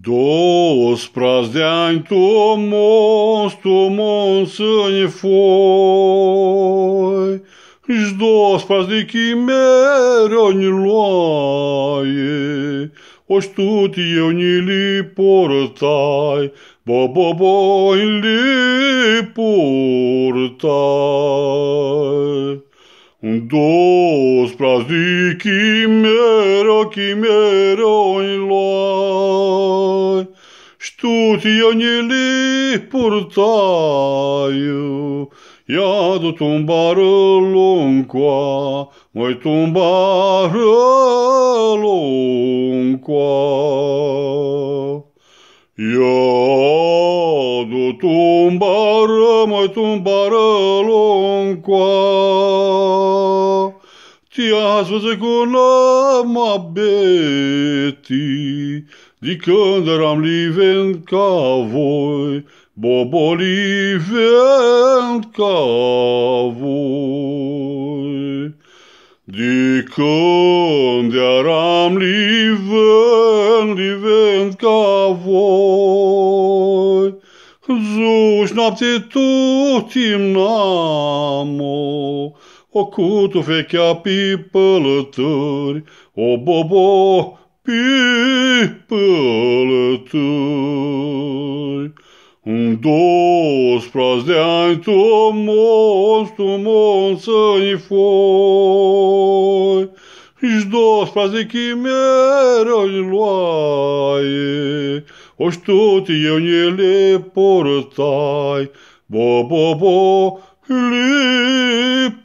Dos prazdjani tu mos, tu mos së një foj, Çdo spazdikimero një luaje, O eu jo një lipurtaj, Bo bo bo një lipurtaj. Dos prazdikimero, quimera një Путьянили пуртаю, Я до тумбарă luncoa, Măi tumbară luncoa. Ia do tumbară, măi tumbară luncoa, ti azvăzăgonam abeti, de când eram livent ca voi, boboliven ca voi. De când eram livent, livent ca voi, Zuși noapte tot timp n-am O oculto vecchia pipolatori, o bobo pipolatori. Um dos prosdeanto mosto monsangue foi, os dois prazeres que meram de loaie, os tutti eu nele portai, bo bo bo, Lipo